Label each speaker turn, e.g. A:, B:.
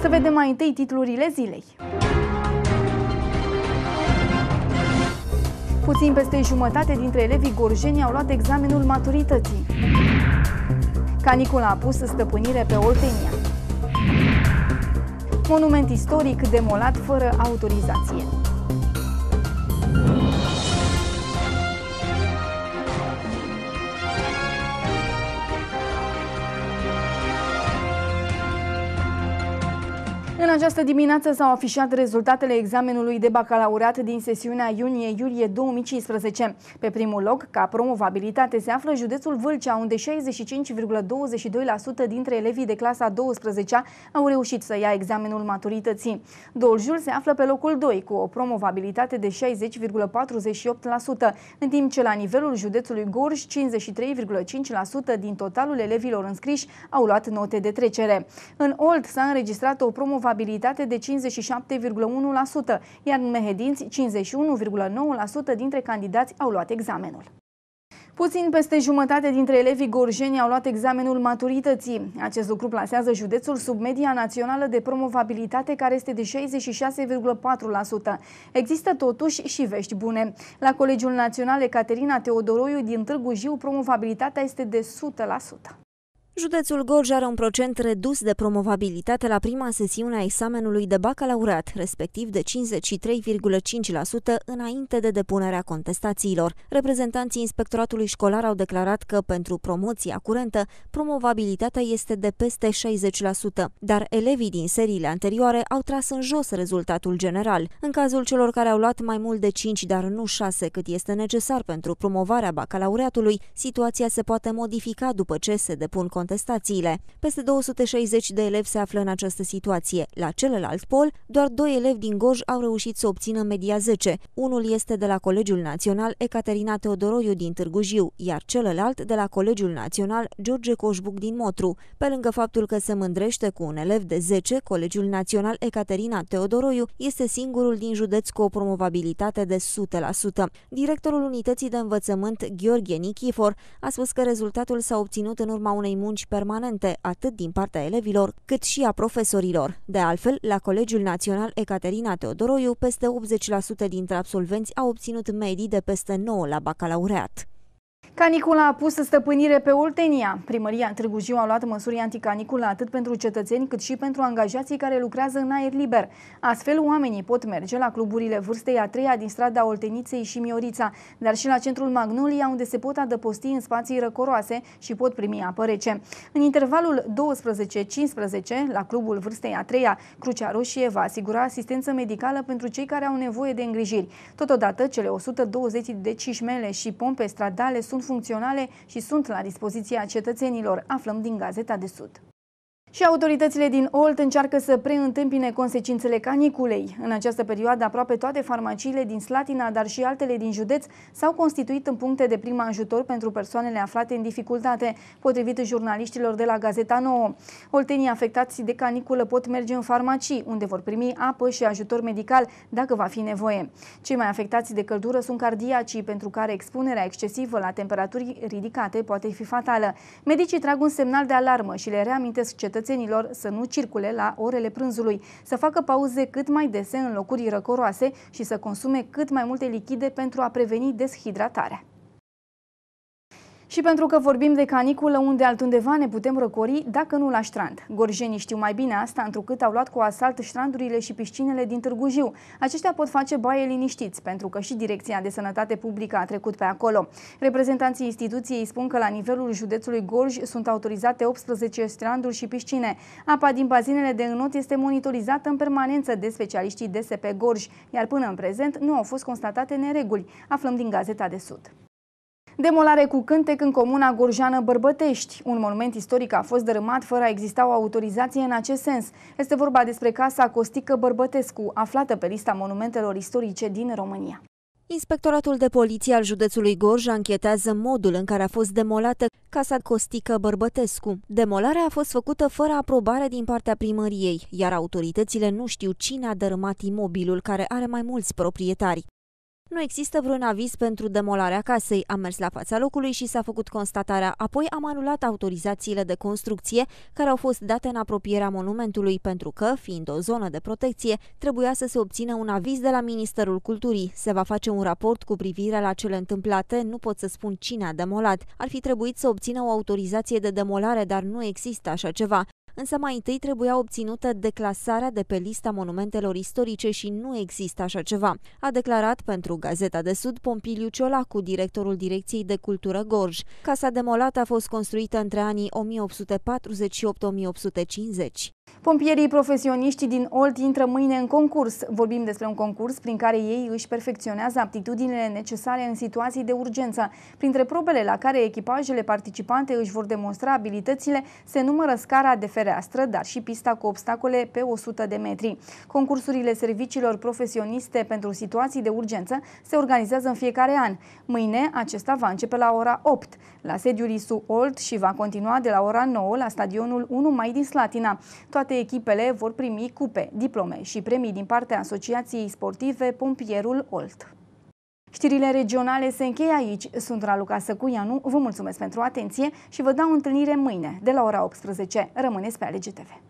A: Să vedem mai întâi titlurile zilei. Puțin peste jumătate dintre elevii gorjeni au luat examenul maturității. Canicula a pus stăpânire pe Oltenia. Monument istoric demolat fără autorizație. această dimineață s-au afișat rezultatele examenului de bacalaureat din sesiunea iunie-iulie 2015. Pe primul loc, ca promovabilitate, se află județul Vâlcea, unde 65,22% dintre elevii de clasa 12 au reușit să ia examenul maturității. Doljul se află pe locul 2, cu o promovabilitate de 60,48%, în timp ce la nivelul județului Gorj, 53,5% din totalul elevilor înscriși au luat note de trecere. În Olt s-a înregistrat o promovabilitate probabilitate de 57,1%, iar în Mehedinți 51,9% dintre candidați au luat examenul. Puțin peste jumătate dintre elevii gorjeni au luat examenul maturității. Acest lucru plasează județul sub media națională de promovabilitate care este de 66,4%. Există totuși și vești bune. La Colegiul Național Caterina Teodoroiu din Târgu Jiu promovabilitatea este de 100%.
B: Județul Gorj are un procent redus de promovabilitate la prima sesiune a examenului de bacalaureat, respectiv de 53,5% înainte de depunerea contestațiilor. Reprezentanții inspectoratului școlar au declarat că pentru promoția curentă, promovabilitatea este de peste 60%, dar elevii din seriile anterioare au tras în jos rezultatul general. În cazul celor care au luat mai mult de 5, dar nu 6 cât este necesar pentru promovarea bacalaureatului, situația se poate modifica după ce se depun contestații contestațiile. Peste 260 de elevi se află în această situație. La celălalt pol, doar doi elevi din Goj au reușit să obțină media 10. Unul este de la Colegiul Național Ecaterina Teodoroiu din Târgu Jiu, iar celălalt de la Colegiul Național George Coșbuc din Motru. Pe lângă faptul că se mândrește cu un elev de 10, Colegiul Național Ecaterina Teodoroiu este singurul din județ cu o promovabilitate de 100%. Directorul Unității de Învățământ, Gheorghe Nichifor, a spus că rezultatul s-a obținut în urma unei munci munci permanente, atât din partea elevilor, cât și a profesorilor. De altfel, la Colegiul Național Ecaterina Teodoroiu, peste 80% dintre absolvenți au obținut medii de peste 9 la bacalaureat. Canicula a pus stăpânire
A: pe Oltenia. Primăria Târgu Jiu a luat măsuri anticanicula atât pentru cetățeni cât și pentru angajații care lucrează în aer liber. Astfel, oamenii pot merge la cluburile vârstei a treia din strada Olteniței și Miorița, dar și la centrul Magnolia, unde se pot adăposti în spații răcoroase și pot primi apă rece. În intervalul 12-15, la clubul vârstei a treia, Crucea Roșie va asigura asistență medicală pentru cei care au nevoie de îngrijiri. Totodată, cele 120 de cișmele și pompe stradale sunt funcționale și sunt la dispoziția cetățenilor, aflăm din Gazeta de Sud. Și autoritățile din Olt încearcă să preîntâmpine consecințele caniculei. În această perioadă, aproape toate farmaciile din Slatina, dar și altele din județ, s-au constituit în puncte de prim ajutor pentru persoanele aflate în dificultate, potrivit jurnaliștilor de la Gazeta Nouă. Oltenii afectați de caniculă pot merge în farmacii, unde vor primi apă și ajutor medical dacă va fi nevoie. Cei mai afectați de căldură sunt cardiacii, pentru care expunerea excesivă la temperaturi ridicate poate fi fatală. Medicii trag un semnal de alarmă și le reamintesc cetățenii cetățenilor să nu circule la orele prânzului, să facă pauze cât mai dese în locuri răcoroase și să consume cât mai multe lichide pentru a preveni deshidratarea. Și pentru că vorbim de caniculă, unde altundeva ne putem răcori, dacă nu la strand. Gorjenii știu mai bine asta, întrucât au luat cu asalt strandurile și piscinele din Târgu Jiu. Aceștia pot face baie liniștiți, pentru că și Direcția de Sănătate Publică a trecut pe acolo. Reprezentanții instituției spun că la nivelul județului Gorj sunt autorizate 18 stranduri și piscine. Apa din bazinele de înot este monitorizată în permanență de specialiștii DSP Gorj, iar până în prezent nu au fost constatate nereguli. Aflăm din Gazeta de Sud. Demolare cu cântec în comuna Gorjană Bărbătești. Un monument istoric a fost dărâmat fără a exista o autorizație în acest sens. Este vorba despre casa Costică Bărbătescu, aflată pe lista monumentelor istorice din România.
B: Inspectoratul de poliție al județului Gorj anchetează modul în care a fost demolată Casa Costică Bărbătescu. Demolarea a fost făcută fără aprobare din partea primăriei, iar autoritățile nu știu cine a dărâmat imobilul care are mai mulți proprietari. Nu există vreun aviz pentru demolarea casei. Am mers la fața locului și s-a făcut constatarea. Apoi am anulat autorizațiile de construcție care au fost date în apropierea monumentului pentru că, fiind o zonă de protecție, trebuia să se obțină un aviz de la Ministerul Culturii. Se va face un raport cu privire la cele întâmplate, nu pot să spun cine a demolat. Ar fi trebuit să obțină o autorizație de demolare, dar nu există așa ceva. Însă mai întâi trebuia obținută declasarea de pe lista monumentelor istorice și nu există așa ceva, a declarat pentru Gazeta de Sud Pompiliu Ciolacu, directorul Direcției de Cultură Gorj. Casa demolată a fost construită între anii 1848-1850. Pompierii
A: profesioniști din Olt intră mâine în concurs. Vorbim despre un concurs prin care ei își perfecționează aptitudinile necesare în situații de urgență. Printre probele la care echipajele participante își vor demonstra abilitățile se numără scara de fereastră, dar și pista cu obstacole pe 100 de metri. Concursurile serviciilor profesioniste pentru situații de urgență se organizează în fiecare an. Mâine acesta va începe la ora 8 la sediul ISU Olt și va continua de la ora 9 la stadionul 1 Mai din Slatina. Toate toate echipele vor primi cupe, diplome și premii din partea Asociației Sportive Pompierul Olt. Știrile regionale se încheie aici. Sunt Raluca Săcuianu, vă mulțumesc pentru atenție și vă dau întâlnire mâine de la ora 18. Rămâneți pe TV.